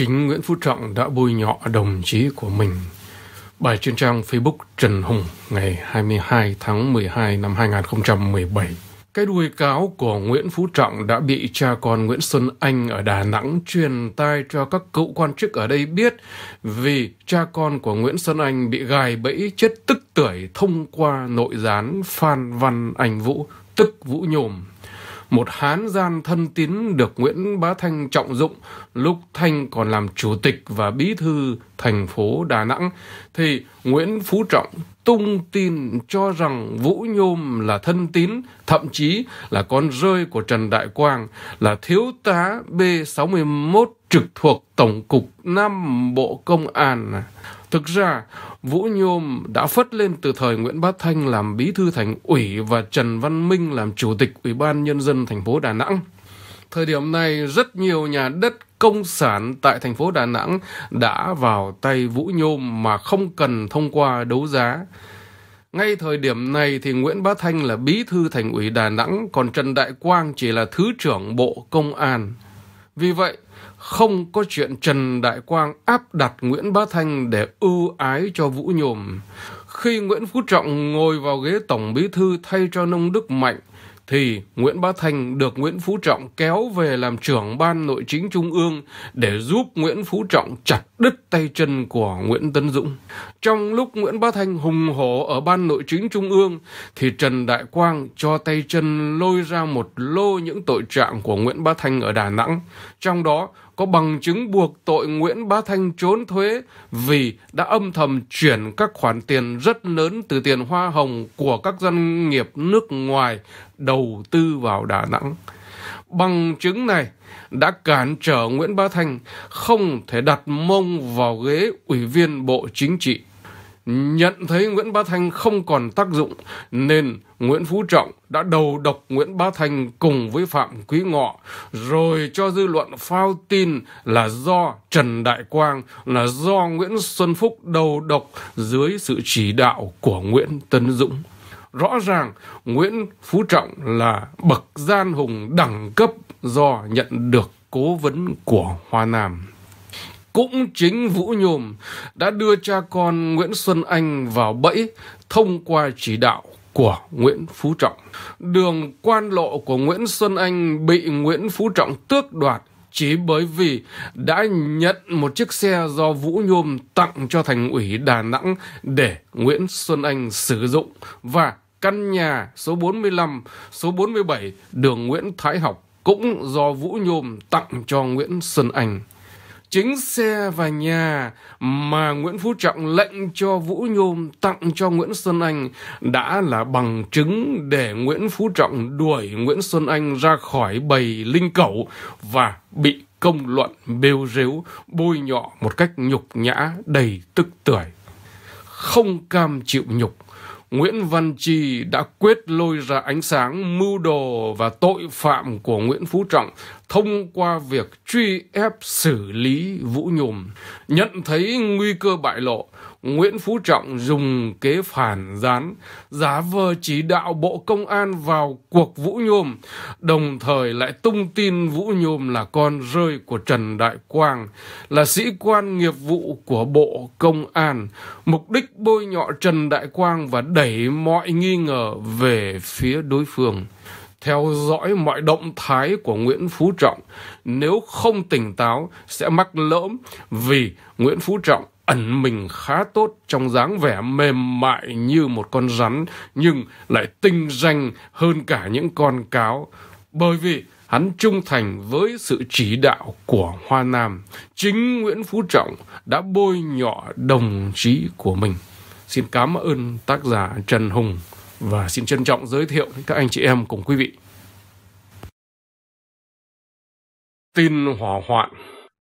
chính Nguyễn Phú Trọng đã bôi nhọ đồng chí của mình. Bài trên trang Facebook Trần Hùng ngày 22 tháng 12 năm 2017. Cái đuôi cáo của Nguyễn Phú Trọng đã bị cha con Nguyễn Xuân Anh ở Đà Nẵng truyền tai cho các cựu quan chức ở đây biết vì cha con của Nguyễn Xuân Anh bị gài bẫy chết tức tuổi thông qua nội gián Phan Văn Anh Vũ, tức Vũ Nhồm một hán gian thân tín được Nguyễn Bá Thanh trọng dụng lúc Thanh còn làm chủ tịch và bí thư thành phố Đà Nẵng thì Nguyễn Phú Trọng tung tin cho rằng Vũ Nhôm là thân tín, thậm chí là con rơi của Trần Đại Quang, là thiếu tá B61 trực thuộc Tổng cục Nam Bộ Công an. Thực ra, Vũ Nhôm đã phất lên từ thời Nguyễn Bá Thanh làm bí thư thành ủy và Trần Văn Minh làm chủ tịch Ủy ban Nhân dân thành phố Đà Nẵng. Thời điểm này, rất nhiều nhà đất công sản tại thành phố Đà Nẵng đã vào tay Vũ Nhôm mà không cần thông qua đấu giá. Ngay thời điểm này thì Nguyễn Bá Thanh là bí thư thành ủy Đà Nẵng, còn Trần Đại Quang chỉ là thứ trưởng Bộ Công an. Vì vậy, không có chuyện Trần Đại Quang áp đặt Nguyễn Bá Thanh để ưu ái cho Vũ nhôm Khi Nguyễn Phú Trọng ngồi vào ghế Tổng Bí Thư thay cho Nông Đức Mạnh, thì Nguyễn Bá Thanh được Nguyễn Phú Trọng kéo về làm trưởng ban nội chính trung ương để giúp Nguyễn Phú Trọng chặt đứt tay chân của Nguyễn Tấn Dũng. Trong lúc Nguyễn Bá Thanh hùng hổ ở ban nội chính trung ương, thì Trần Đại Quang cho tay chân lôi ra một lô những tội trạng của Nguyễn Bá Thanh ở Đà Nẵng. Trong đó có bằng chứng buộc tội Nguyễn Bá Thanh trốn thuế vì đã âm thầm chuyển các khoản tiền rất lớn từ tiền hoa hồng của các doanh nghiệp nước ngoài đầu tư vào Đà Nẵng bằng chứng này đã cản trở Nguyễn Bá Thanh không thể đặt mông vào ghế ủy viên Bộ Chính trị. Nhận thấy Nguyễn Bá Thanh không còn tác dụng nên Nguyễn Phú Trọng đã đầu độc Nguyễn Bá Thanh cùng với Phạm Quý Ngọ rồi cho dư luận phao tin là do Trần Đại Quang, là do Nguyễn Xuân Phúc đầu độc dưới sự chỉ đạo của Nguyễn Tân Dũng rõ ràng Nguyễn Phú Trọng là bậc gian hùng đẳng cấp do nhận được cố vấn của Hoa Nam. Cũng chính Vũ Nhôm đã đưa cha con Nguyễn Xuân Anh vào bẫy thông qua chỉ đạo của Nguyễn Phú Trọng. Đường quan lộ của Nguyễn Xuân Anh bị Nguyễn Phú Trọng tước đoạt chỉ bởi vì đã nhận một chiếc xe do Vũ Nhôm tặng cho thành ủy Đà Nẵng để Nguyễn Xuân Anh sử dụng và căn nhà số 45, số 47 đường Nguyễn Thái Học cũng do Vũ Nhôm tặng cho Nguyễn Xuân Anh chính xe và nhà mà Nguyễn Phú Trọng lệnh cho Vũ Nhôm tặng cho Nguyễn Xuân Anh đã là bằng chứng để Nguyễn Phú Trọng đuổi Nguyễn Xuân Anh ra khỏi bầy linh cẩu và bị công luận bêu rếu bôi nhọ một cách nhục nhã đầy tức tưởi không cam chịu nhục Nguyễn Văn Trì đã quyết lôi ra ánh sáng mưu đồ và tội phạm của Nguyễn Phú Trọng thông qua việc truy ép xử lý Vũ Nhùm. Nhận thấy nguy cơ bại lộ, Nguyễn Phú Trọng dùng kế phản gián, giả vờ chỉ đạo Bộ Công an vào cuộc Vũ Nhôm, đồng thời lại tung tin Vũ Nhôm là con rơi của Trần Đại Quang, là sĩ quan nghiệp vụ của Bộ Công an, mục đích bôi nhọ Trần Đại Quang và đẩy mọi nghi ngờ về phía đối phương theo dõi mọi động thái của Nguyễn Phú Trọng. Nếu không tỉnh táo sẽ mắc lỡm vì Nguyễn Phú Trọng ẩn mình khá tốt trong dáng vẻ mềm mại như một con rắn nhưng lại tinh ranh hơn cả những con cáo bởi vì hắn trung thành với sự chỉ đạo của Hoa Nam. Chính Nguyễn Phú Trọng đã bôi nhọ đồng chí của mình. Xin cảm ơn tác giả Trần Hùng và xin trân trọng giới thiệu đến các anh chị em cùng quý vị. Tin hỏa hoạn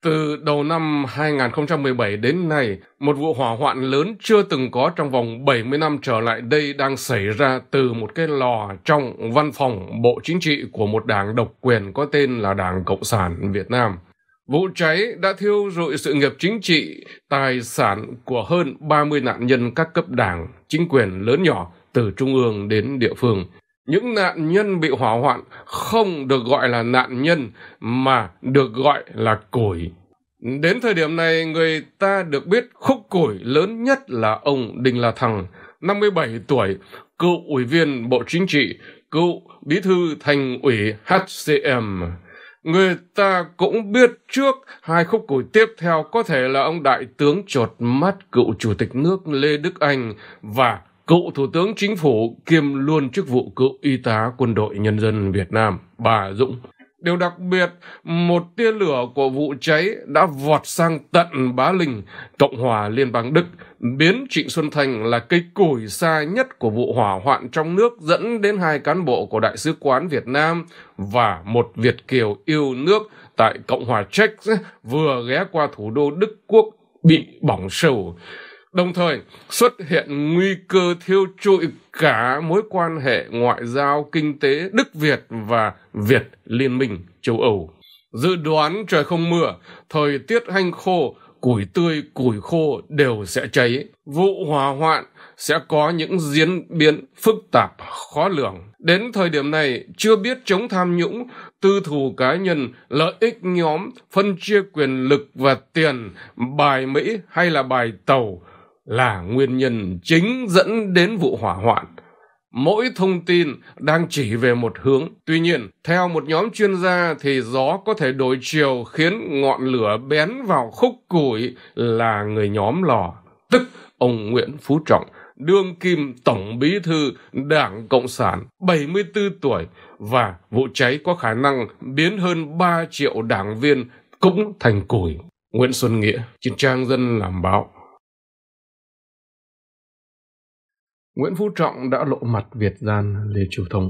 từ đầu năm 2017 đến nay, một vụ hỏa hoạn lớn chưa từng có trong vòng 70 năm trở lại đây đang xảy ra từ một cái lò trong văn phòng Bộ Chính trị của một đảng độc quyền có tên là Đảng Cộng sản Việt Nam. Vụ cháy đã thiêu rụi sự nghiệp chính trị, tài sản của hơn 30 nạn nhân các cấp đảng, chính quyền lớn nhỏ từ trung ương đến địa phương – những nạn nhân bị hỏa hoạn không được gọi là nạn nhân mà được gọi là củi đến thời điểm này người ta được biết khúc củi lớn nhất là ông đinh la thăng năm mươi bảy tuổi cựu ủy viên bộ chính trị cựu bí thư thành ủy hcm người ta cũng biết trước hai khúc củi tiếp theo có thể là ông đại tướng chột mắt cựu chủ tịch nước lê đức anh và Cựu Thủ tướng Chính phủ kiêm luôn chức vụ cựu y tá quân đội nhân dân Việt Nam, bà Dũng. Điều đặc biệt, một tia lửa của vụ cháy đã vọt sang tận Bá Linh, Cộng hòa Liên bang Đức, biến Trịnh Xuân Thành là cây củi xa nhất của vụ hỏa hoạn trong nước dẫn đến hai cán bộ của Đại sứ quán Việt Nam và một Việt Kiều yêu nước tại Cộng hòa Czech vừa ghé qua thủ đô Đức Quốc bị bỏng sầu đồng thời xuất hiện nguy cơ thiêu trụi cả mối quan hệ ngoại giao kinh tế Đức Việt và Việt Liên minh châu Âu. Dự đoán trời không mưa, thời tiết hanh khô, củi tươi, củi khô đều sẽ cháy. Vụ hỏa hoạn sẽ có những diễn biến phức tạp, khó lường. Đến thời điểm này, chưa biết chống tham nhũng, tư thù cá nhân, lợi ích nhóm, phân chia quyền lực và tiền, bài Mỹ hay là bài Tàu, là nguyên nhân chính dẫn đến vụ hỏa hoạn mỗi thông tin đang chỉ về một hướng tuy nhiên theo một nhóm chuyên gia thì gió có thể đổi chiều khiến ngọn lửa bén vào khúc củi là người nhóm lò tức ông nguyễn phú trọng đương kim tổng bí thư đảng cộng sản 74 tuổi và vụ cháy có khả năng biến hơn 3 triệu đảng viên cũng thành củi. Nguyễn Xuân Nghĩa, trên trang dân làm báo. Nguyễn Phú Trọng đã lộ mặt Việt gian Lê chủ Thống.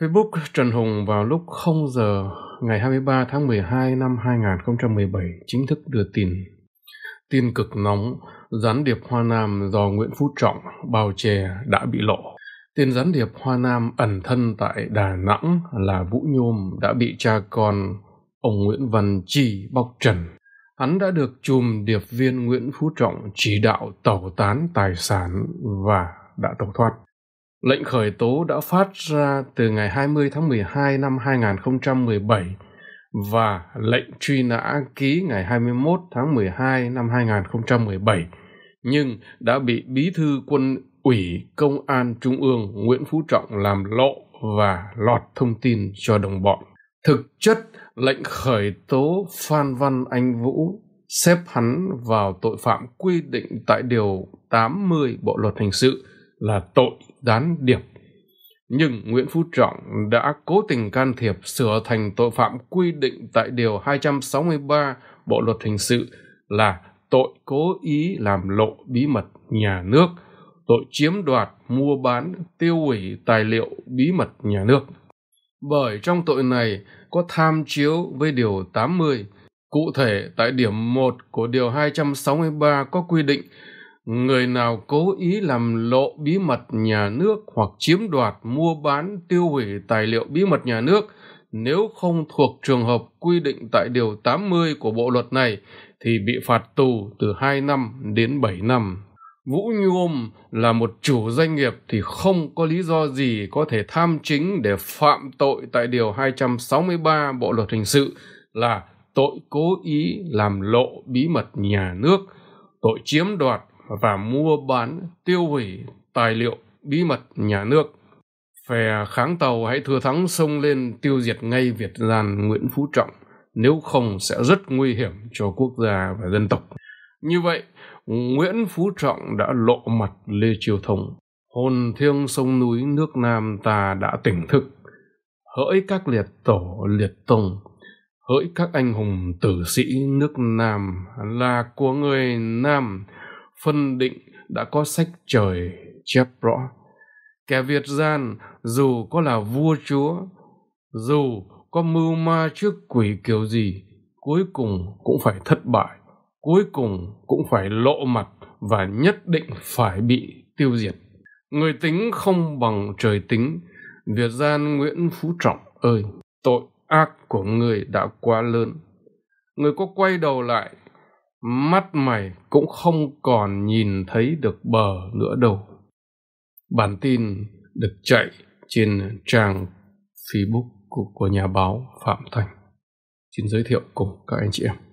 Facebook Trần Hùng vào lúc 0 giờ ngày 23 tháng 12 năm 2017 chính thức đưa tin. Tin cực nóng, gián điệp Hoa Nam do Nguyễn Phú Trọng bao che đã bị lộ. Tên gián điệp Hoa Nam ẩn thân tại Đà Nẵng là Vũ Nhôm đã bị cha con ông Nguyễn Văn Chi bóc trần. Hắn đã được chùm điệp viên Nguyễn Phú Trọng chỉ đạo tẩu tán tài sản và đã tẩu thoát. Lệnh khởi tố đã phát ra từ ngày 20 tháng 12 năm 2017 và lệnh truy nã ký ngày 21 tháng 12 năm 2017 nhưng đã bị Bí thư Quân ủy Công an Trung ương Nguyễn Phú Trọng làm lộ và lọt thông tin cho đồng bọn. Thực chất, lệnh khởi tố Phan Văn Anh Vũ xếp hắn vào tội phạm quy định tại Điều 80 Bộ Luật Hình sự – là tội gián điệp. Nhưng Nguyễn Phú Trọng đã cố tình can thiệp sửa thành tội phạm quy định tại Điều 263 Bộ Luật Hình sự là tội cố ý làm lộ bí mật nhà nước, tội chiếm đoạt, mua bán, tiêu hủy tài liệu bí mật nhà nước. Bởi trong tội này có tham chiếu với Điều 80. Cụ thể, tại điểm 1 của Điều 263 có quy định người nào cố ý làm lộ bí mật nhà nước hoặc chiếm đoạt mua bán tiêu hủy tài liệu bí mật nhà nước nếu không thuộc trường hợp quy định tại điều 80 của bộ luật này thì bị phạt tù từ 2 năm đến 7 năm. Vũ nhôm là một chủ doanh nghiệp thì không có lý do gì có thể tham chính để phạm tội tại điều 263 Bộ luật hình sự là tội cố ý làm lộ bí mật nhà nước, tội chiếm đoạt và mua bán tiêu hủy tài liệu bí mật nhà nước phe kháng tàu hãy thừa thắng xông lên tiêu diệt ngay việt gian nguyễn phú trọng nếu không sẽ rất nguy hiểm cho quốc gia và dân tộc như vậy nguyễn phú trọng đã lộ mặt lê triều thông hồn thiêng sông núi nước nam ta đã tỉnh thức hỡi các liệt tổ liệt tông hỡi các anh hùng tử sĩ nước nam là của người nam phân định đã có sách trời chép rõ kẻ việt gian dù có là vua chúa dù có mưu ma trước quỷ kiểu gì cuối cùng cũng phải thất bại cuối cùng cũng phải lộ mặt và nhất định phải bị tiêu diệt người tính không bằng trời tính việt gian nguyễn phú trọng ơi tội ác của người đã quá lớn người có quay đầu lại mắt mày cũng không còn nhìn thấy được bờ nữa đâu bản tin được chạy trên trang facebook của, của nhà báo phạm thành xin giới thiệu cùng các anh chị em